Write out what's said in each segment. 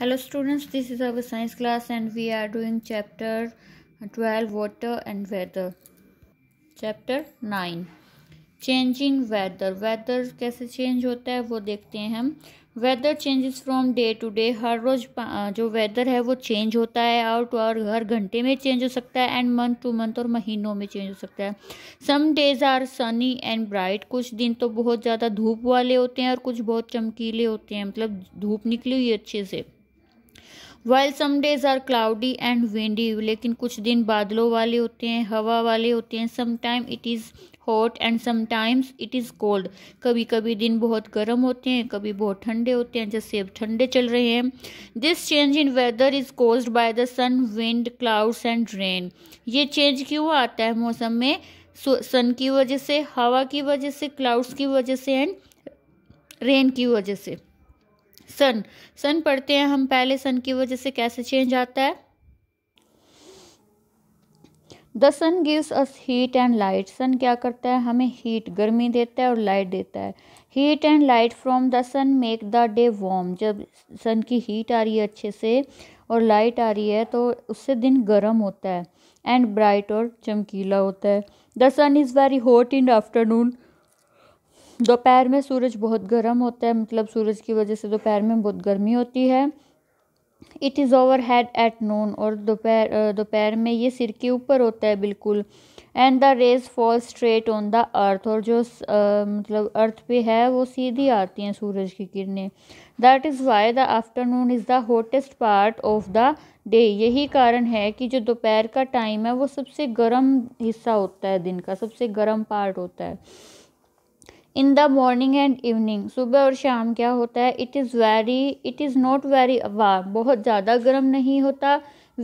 hello students this is our science class and we are doing chapter twelve water and weather chapter nine changing weather weather कैसे change होता है वो देखते हैं हम weather changes from day to day हर रोज़ जो वेदर है वो चेंज होता है आवर टू आवर हर घंटे में चेंज हो सकता है एंड मंथ टू मंथ और महीनों में चेंज हो सकता है some days are sunny and bright कुछ दिन तो बहुत ज़्यादा धूप वाले होते हैं और कुछ बहुत चमकीले होते हैं मतलब धूप निकली हुई अच्छे से while some days are cloudy and windy लेकिन कुछ दिन बादलों वाले होते हैं हवा वाले होते हैं sometime it is hot and sometimes it is cold कभी कभी दिन बहुत गर्म होते हैं कभी बहुत ठंडे होते हैं जैसे अब ठंडे चल रहे हैं this change in weather is caused by the sun wind clouds and rain ये चेंज क्यों आता है मौसम में सन की वजह से हवा की वजह से क्लाउड्स की वजह से एंड रेन की वजह से सन सन पढ़ते हैं हम पहले सन की वजह से कैसे चेंज आता है the sun gives us heat and light sun क्या करता है हमें हीट गर्मी देता है और लाइट देता है heat and light from the sun make the day warm जब सन की हीट आ रही है अच्छे से और लाइट आ रही है तो उससे दिन गर्म होता है एंड ब्राइट और चमकीला होता है the sun is very hot in afternoon दोपहर में सूरज बहुत गर्म होता है मतलब सूरज की वजह से दोपहर में बहुत गर्मी होती है it is overhead at noon और दोपहर दोपहर में ये सिर के ऊपर होता है बिल्कुल and the rays fall straight on the earth और जो आ, मतलब अर्थ पे है वो सीधी आती हैं सूरज की किरणें that is why the afternoon is the hottest part of the day यही कारण है कि जो दोपहर का टाइम है वो सबसे गर्म हिस्सा होता है दिन का सबसे गर्म पार्ट होता है in the morning and evening सुबह और शाम क्या होता है it is very it is not very warm बहुत ज़्यादा गर्म नहीं होता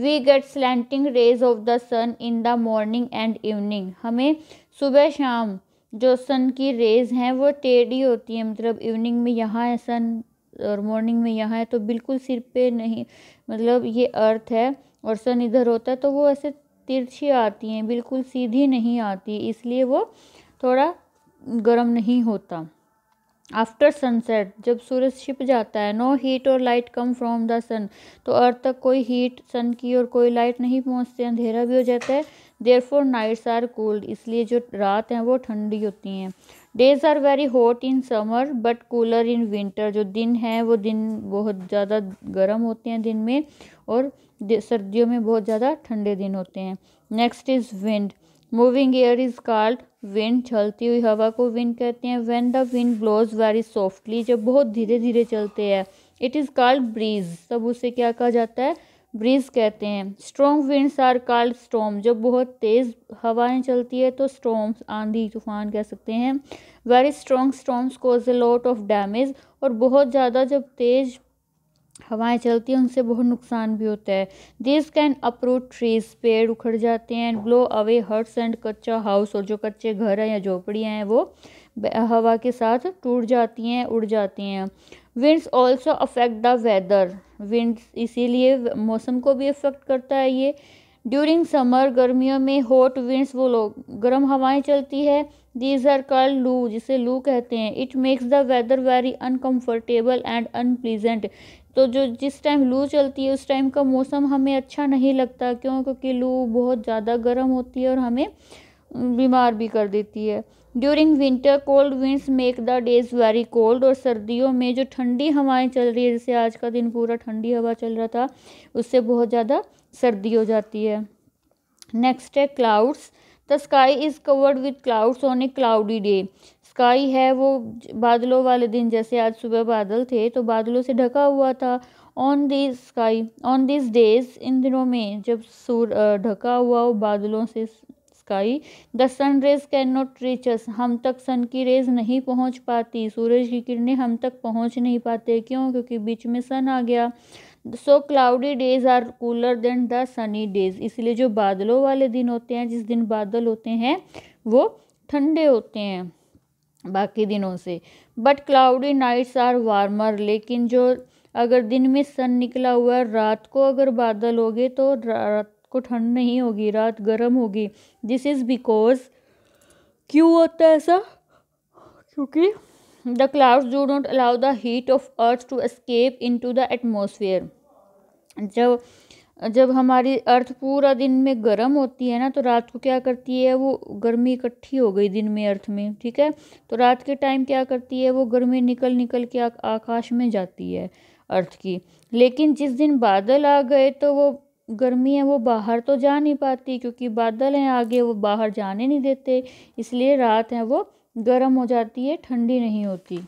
we get slanting rays of the sun in the morning and evening हमें सुबह शाम जो सन की रेज़ हैं वो टेढ़ी होती हैं मतलब इवनिंग में यहाँ है सन और मॉर्निंग में यहाँ है तो बिल्कुल सिर पे नहीं मतलब ये अर्थ है और सन इधर होता है तो वो ऐसे तिरछी आती हैं बिल्कुल सीधी नहीं आती इसलिए वो थोड़ा गर्म नहीं होता आफ्टर सनसेट जब सूरज छिप जाता है नो हीट और light come from the sun to earth तक कोई हीट सन की और कोई लाइट नहीं पहुंचते अंधेरा भी हो जाता है therefore nights are cold इसलिए जो रात हैं वो ठंडी होती हैं days are very hot in summer but cooler in winter जो दिन हैं वो दिन बहुत ज़्यादा गर्म होते हैं दिन में और सर्दियों में बहुत ज़्यादा ठंडे दिन होते हैं next is wind moving air is called wind चलती हुई हवा को विंड कहते हैं when the wind blows very softly जब बहुत धीरे धीरे चलते हैं इट इज़ कॉल्ड ब्रीज तब उसे क्या कहा जाता है ब्रीज कहते हैं strong winds are called storm जब बहुत तेज़ हवाएं चलती है तो स्टॉम्स आंधी तूफान कह सकते हैं very strong storms cause a lot of damage और बहुत ज़्यादा जब तेज़ हवाएं चलती हैं उनसे बहुत नुकसान भी होता है दिस कैन अप्रोच ट्रीज पेड़ उखड़ जाते हैं and blow away huts and कच्चा हाउस और जो कच्चे घर हैं या झोपड़ियाँ हैं वो हवा के साथ टूट जाती हैं उड़ जाती हैं winds also affect the weather winds इसीलिए मौसम को भी अफेक्ट करता है ये ड्यूरिंग समर गर्मियों में हॉट विंड्स वो लोग गर्म हवाएं चलती है दीज आर कॉल लू जिसे लू कहते हैं it makes the weather very uncomfortable and unpleasant तो जो जिस टाइम लू चलती है उस टाइम का मौसम हमें अच्छा नहीं लगता क्यों क्योंकि लू बहुत ज़्यादा गर्म होती है और हमें बीमार भी कर देती है during winter cold winds make the days very cold और सर्दियों में जो ठंडी हवाएं चल रही है जैसे आज का दिन पूरा ठंडी हवा चल रहा था उससे बहुत ज़्यादा सर्दी हो जाती है नेक्स्ट है clouds the sky is covered with clouds on a cloudy day sky है वो बादलों वाले दिन जैसे आज सुबह बादल थे तो बादलों से ढका हुआ था on this sky on this days इन दिनों में जब सूर ढका हुआ हो बादलों से sky the sun rays can not us हम तक सन की रेज नहीं पहुंच पाती सूरज की किरणें हम तक पहुंच नहीं पाते क्यों क्योंकि बीच में सन आ गया so cloudy days are cooler than the sunny days इसलिए जो बादलों वाले दिन होते हैं जिस दिन बादल होते हैं वो ठंडे होते हैं बाकी दिनों से but cloudy nights are warmer लेकिन जो अगर दिन में सन निकला हुआ है रात को अगर बादल हो गए तो रात को ठंड नहीं होगी रात गर्म होगी दिस इज़ बिकॉज क्यों होता है ऐसा क्योंकि the clouds do not allow the heat of earth to escape into the atmosphere जब जब हमारी अर्थ पूरा दिन में गर्म होती है ना तो रात को क्या करती है वो गर्मी इकट्ठी हो गई दिन में अर्थ में ठीक है तो रात के टाइम क्या करती है वो गर्मी निकल निकल के आकाश में जाती है अर्थ की लेकिन जिस दिन बादल आ गए तो वो गर्मी है वो बाहर तो जा नहीं पाती क्योंकि बादल हैं आगे वो बाहर जाने नहीं देते इसलिए रात है वो गर्म हो जाती है ठंडी नहीं होती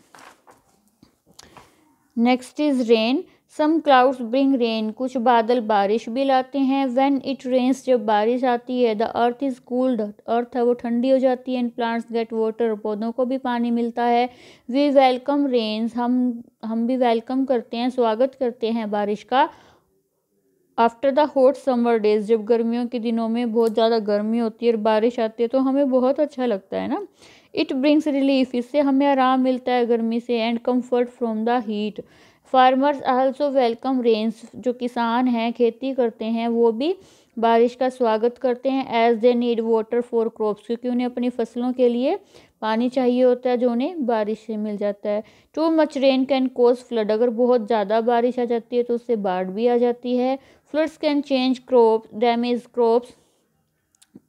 next is rain some clouds bring rain कुछ बादल बारिश भी लाते हैं वेन इट रेन्स जब बारिश आती है the earth is cooled earth है वो ठंडी हो जाती है एंड प्लांट्स गेट वाटर पौधों को भी पानी मिलता है वी वेलकम रेन्स हम हम भी वेलकम करते हैं स्वागत करते हैं बारिश का after the hot summer days जब गर्मियों के दिनों में बहुत ज़्यादा गर्मी होती है और बारिश आती है तो हमें बहुत अच्छा लगता है ना इट ब्रिंग्स रिलीफ इससे हमें आराम मिलता है गर्मी से and comfort from the heat farmers also welcome rains जो किसान हैं खेती करते हैं वो भी बारिश का स्वागत करते हैं as they need water for crops क्योंकि उन्हें अपनी फसलों के लिए पानी चाहिए होता है जो उन्हें बारिश से मिल जाता है too much rain can cause flood अगर बहुत ज़्यादा बारिश आ जाती है तो उससे बाढ़ भी आ जाती है floods can change crop damage crops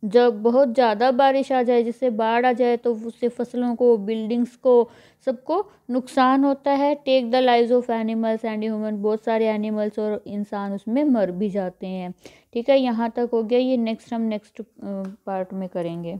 जब बहुत ज़्यादा बारिश आ जाए जैसे बाढ़ आ जाए तो उससे फसलों को बिल्डिंग्स को सबको नुकसान होता है take the live of animals and human बहुत सारे एनिमल्स और इंसान उसमें मर भी जाते हैं ठीक है यहाँ तक हो गया ये नेक्स्ट हम नेक्स्ट पार्ट में करेंगे